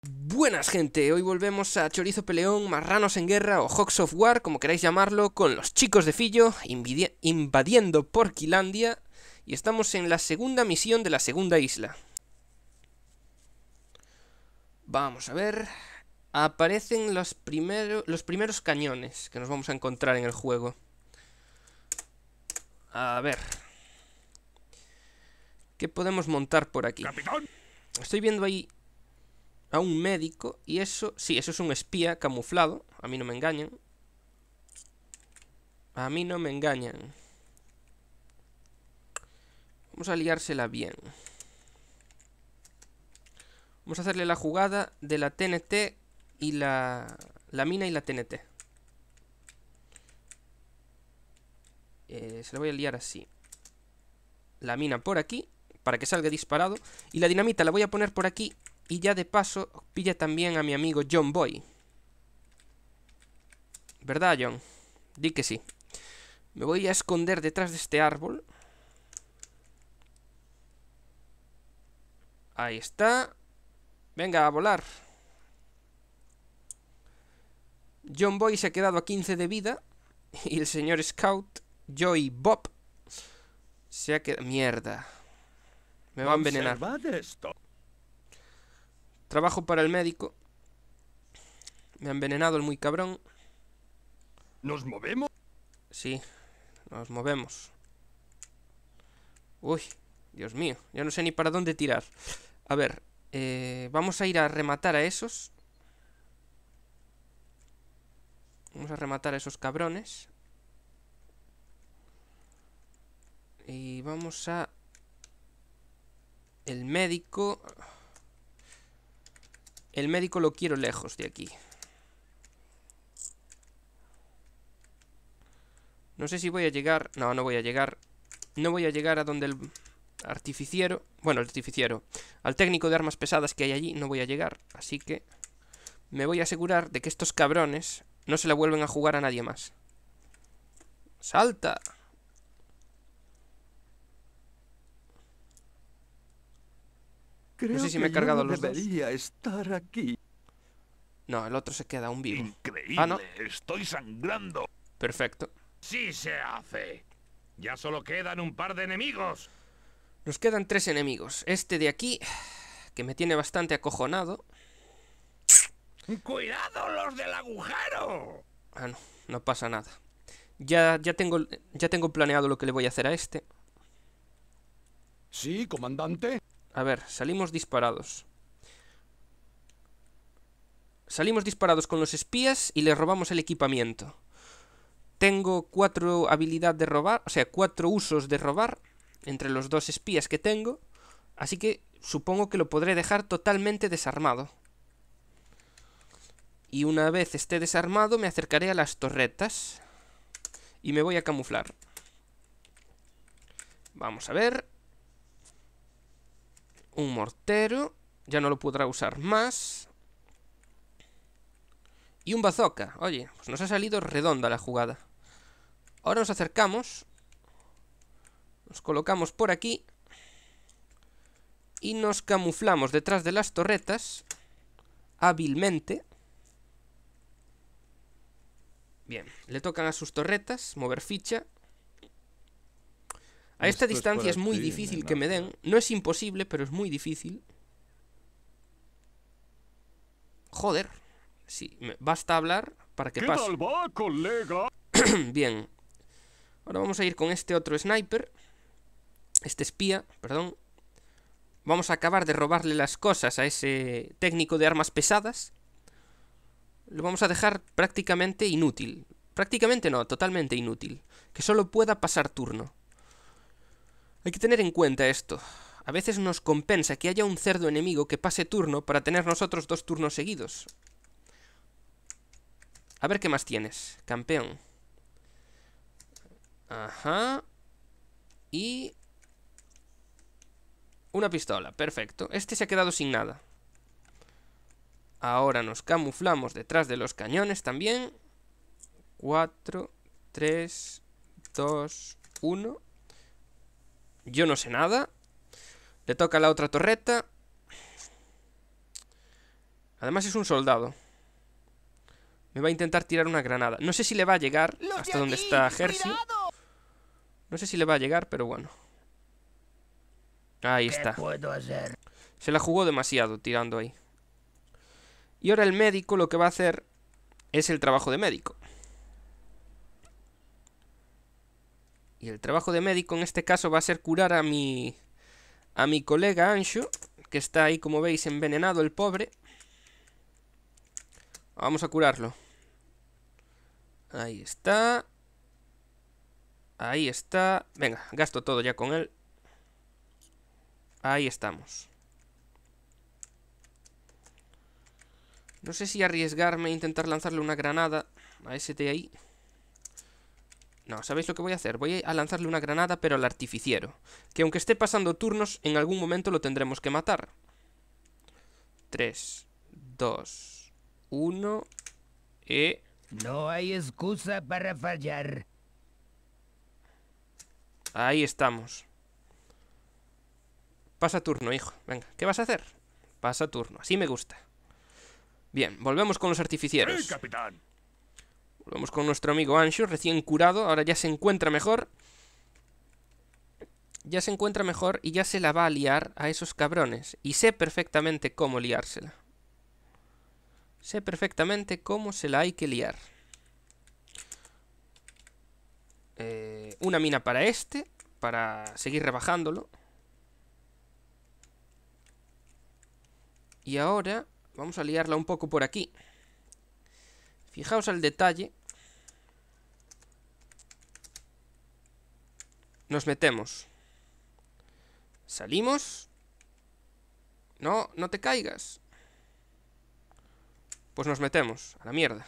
Buenas gente, hoy volvemos a Chorizo Peleón, Marranos en Guerra o Hawks of War, como queráis llamarlo, con los chicos de Fillo invadiendo Porquilandia y estamos en la segunda misión de la segunda isla. Vamos a ver... Aparecen los, los primeros cañones que nos vamos a encontrar en el juego. A ver... ¿Qué podemos montar por aquí? Estoy viendo ahí a un médico y eso, sí, eso es un espía camuflado, a mí no me engañan. A mí no me engañan. Vamos a liársela bien. Vamos a hacerle la jugada de la TNT y la, la mina y la TNT. Eh, se la voy a liar así. La mina por aquí, para que salga disparado. Y la dinamita la voy a poner por aquí y ya de paso pilla también a mi amigo John Boy. ¿Verdad, John? Di que sí. Me voy a esconder detrás de este árbol. Ahí está. Venga, a volar. John Boy se ha quedado a 15 de vida. Y el señor Scout, Joy Bob, se ha quedado... Mierda. Me va a envenenar. Trabajo para el médico. Me ha envenenado el muy cabrón. ¿Nos movemos? Sí, nos movemos. Uy, Dios mío, ya no sé ni para dónde tirar. A ver, eh, vamos a ir a rematar a esos. Vamos a rematar a esos cabrones. Y vamos a... El médico... El médico lo quiero lejos de aquí. No sé si voy a llegar... No, no voy a llegar. No voy a llegar a donde el artificiero... Bueno, el artificiero. Al técnico de armas pesadas que hay allí no voy a llegar. Así que me voy a asegurar de que estos cabrones no se la vuelven a jugar a nadie más. ¡Salta! no sé si me he cargado los debería estar aquí. No, el otro se queda un vivo. Increíble, ah, ¿no? estoy sangrando. Perfecto. Sí se hace. Ya solo quedan un par de enemigos. Nos quedan tres enemigos. Este de aquí, que me tiene bastante acojonado. ¡Cuidado los del agujero! Ah, no, no pasa nada. Ya, ya, tengo, ya tengo planeado lo que le voy a hacer a este. Sí, comandante. A ver, salimos disparados. Salimos disparados con los espías y les robamos el equipamiento. Tengo cuatro habilidad de robar, o sea, cuatro usos de robar entre los dos espías que tengo. Así que supongo que lo podré dejar totalmente desarmado. Y una vez esté desarmado me acercaré a las torretas. Y me voy a camuflar. Vamos a ver un mortero, ya no lo podrá usar más. Y un bazooka. Oye, pues nos ha salido redonda la jugada. Ahora nos acercamos. Nos colocamos por aquí. Y nos camuflamos detrás de las torretas. Hábilmente. Bien, le tocan a sus torretas, mover ficha. A esta distancia es, muy difícil que me den. No es imposible, pero es muy difícil. Joder. Sí, basta hablar para que pase. Bien. Ahora vamos a ir con este otro sniper. Este espía, perdón. Vamos a acabar de robarle las cosas a ese técnico de armas pesadas. Lo vamos a dejar prácticamente inútil. Prácticamente no, totalmente inútil. Que solo pueda pasar turno. Hay que tener en cuenta esto. A veces nos compensa que haya un cerdo enemigo que pase turno para tener nosotros dos turnos seguidos. A ver qué más tienes, campeón. Ajá. Y... Una pistola, perfecto. Este se ha quedado sin nada. Ahora nos camuflamos detrás de los cañones también. 4, 3, 2, 1. Yo no sé nada. Le toca la otra torreta. Además es un soldado. Me va a intentar tirar una granada. No sé si le va a llegar hasta donde está Hershey, No sé si le va a llegar, pero bueno. Ahí está. Se la jugó demasiado tirando ahí. Y ahora el médico lo que va a hacer es el trabajo de médico. Y el trabajo de médico en este caso va a ser curar a mi, a mi colega Anshu, que está ahí, como veis, envenenado el pobre. Vamos a curarlo. Ahí está. Ahí está. Venga, gasto todo ya con él. Ahí estamos. No sé si arriesgarme a e intentar lanzarle una granada a ese de ahí. No, ¿sabéis lo que voy a hacer? Voy a lanzarle una granada, pero al artificiero. Que aunque esté pasando turnos, en algún momento lo tendremos que matar. Tres, dos, 1... Y... No hay excusa para fallar. Ahí estamos. Pasa turno, hijo. Venga, ¿qué vas a hacer? Pasa turno, así me gusta. Bien, volvemos con los artificieros. capitán. Volvemos con nuestro amigo Anshu, recién curado. Ahora ya se encuentra mejor. Ya se encuentra mejor y ya se la va a liar a esos cabrones. Y sé perfectamente cómo liársela. Sé perfectamente cómo se la hay que liar. Eh, una mina para este, para seguir rebajándolo. Y ahora vamos a liarla un poco por aquí. Fijaos al detalle Nos metemos. Salimos. No, no te caigas. Pues nos metemos, a la mierda.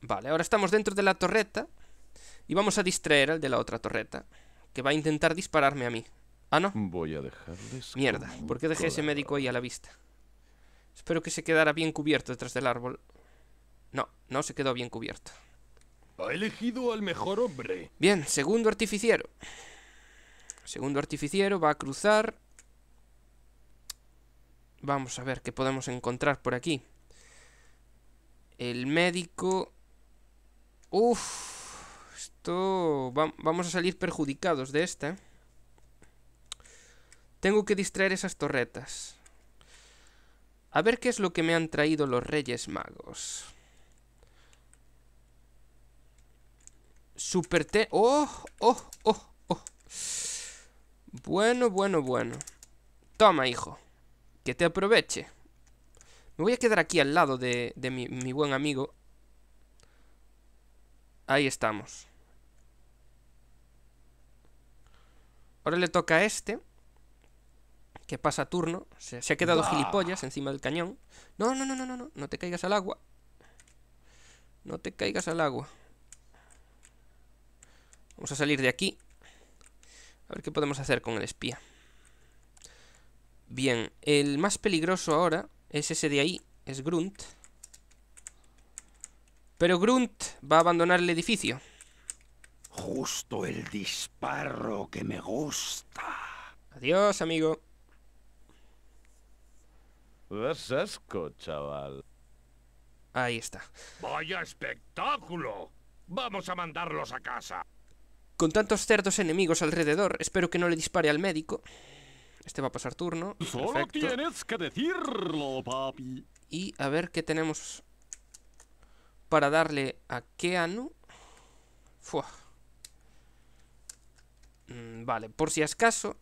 Vale, ahora estamos dentro de la torreta y vamos a distraer al de la otra torreta, que va a intentar dispararme a mí. Ah, no. Voy a dejarles. Mierda, ¿por qué dejé ese médico ahí a la vista? Espero que se quedara bien cubierto detrás del árbol. No, no se quedó bien cubierto. Ha elegido al mejor hombre. Bien, segundo artificiero. Segundo artificiero va a cruzar. Vamos a ver qué podemos encontrar por aquí. El médico... Uf, esto... vamos a salir perjudicados de esta. Tengo que distraer esas torretas. A ver qué es lo que me han traído los Reyes Magos. Super T ¡Oh! ¡Oh! ¡Oh! ¡Oh! Bueno, bueno, bueno. Toma, hijo. Que te aproveche. Me voy a quedar aquí al lado de, mi, buen amigo. Ahí estamos. Ahora le toca a este. Que pasa turno. Se, ha quedado gilipollas encima del cañón. no, no, no, no, no. No te caigas al agua. No te caigas al agua. Vamos a salir de aquí. A ver qué podemos hacer con el espía. Bien, el más peligroso ahora es ese de ahí, es Grunt. Pero Grunt va a abandonar el edificio. Justo el disparo que me gusta. Adiós, amigo. chaval. Ahí está. ¡Vaya espectáculo! Vamos a mandarlos a casa. Con tantos cerdos enemigos alrededor, espero que no le dispare al médico. Este va a pasar turno. tienes que decirlo, papi. Y a ver qué tenemos para darle a Keanu. Mm, vale, por si acaso,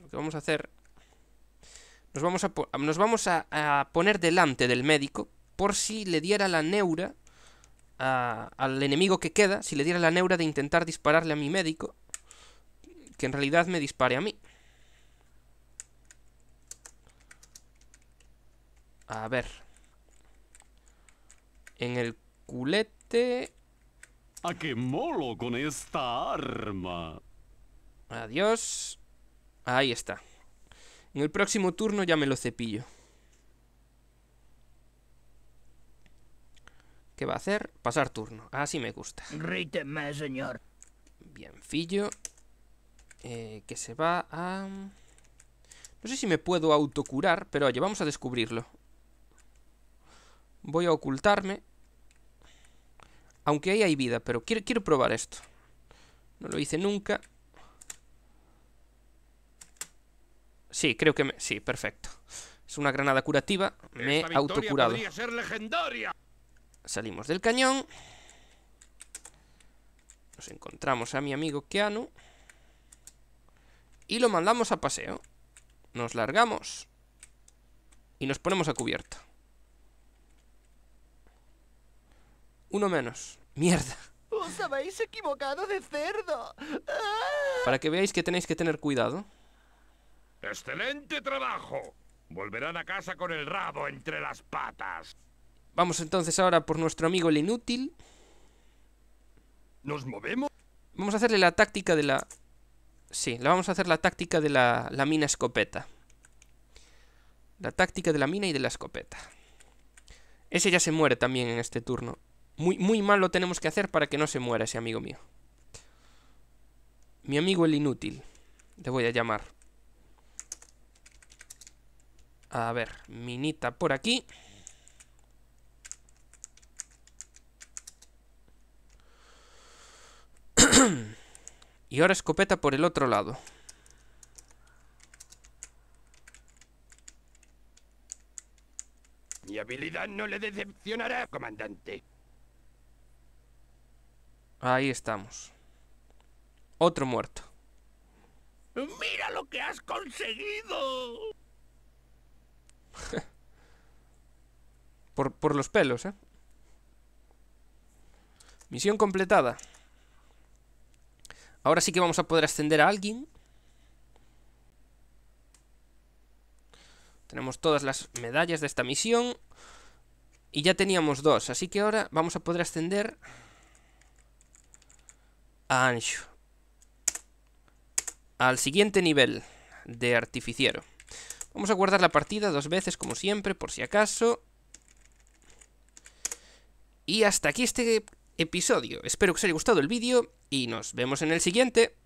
lo que vamos a hacer... Nos vamos a, nos vamos a poner delante del médico por si le diera la neura al enemigo que queda si le diera la neura de intentar dispararle a mi médico, que en realidad me dispare a mí. A ver. En el culete... ¡A qué molo con esta arma! Adiós. Ahí está. En el próximo turno ya me lo cepillo. ¿Qué va a hacer? Pasar turno. Así me gusta. Ríteme, señor. Bien, Fillo. Eh, que se va a... No sé si me puedo autocurar, pero oye, vamos a descubrirlo. Voy a ocultarme. Aunque ahí hay vida, pero quiero, quiero probar esto. No lo hice nunca. Sí, creo que me... Sí, perfecto. Es una granada curativa. Me he autocurado. Podría ser legendaria. Salimos del cañón. Nos encontramos a mi amigo Keanu. Y lo mandamos a paseo. Nos largamos. Y nos ponemos a cubierto. Uno menos. Mierda. Os habéis equivocado de cerdo. Ah. Para que veáis que tenéis que tener cuidado. ¡Excelente trabajo! Volverán a casa con el rabo entre las patas. Vamos entonces ahora por nuestro amigo el inútil. ¿Nos movemos? Vamos a hacerle la táctica de la... Sí, la vamos a hacer la táctica de la, la mina escopeta. La táctica de la mina y de la escopeta. Ese ya se muere también en este turno. Muy, muy mal lo tenemos que hacer para que no se muera ese amigo mío. Mi amigo el inútil. Le voy a llamar. A ver, minita por aquí. y ahora escopeta por el otro lado. Mi habilidad no le decepcionará, comandante. Ahí estamos. Otro muerto. ¡Mira lo que has conseguido! por, por los pelos, ¿eh? Misión completada. Ahora sí que vamos a poder ascender a alguien. Tenemos todas las medallas de esta misión. Y ya teníamos dos, así que ahora vamos a poder ascender a Anshu. Al siguiente nivel de artificiero. Vamos a guardar la partida dos veces, como siempre, por si acaso. Y hasta aquí este episodio. Espero que os haya gustado el vídeo y nos vemos en el siguiente.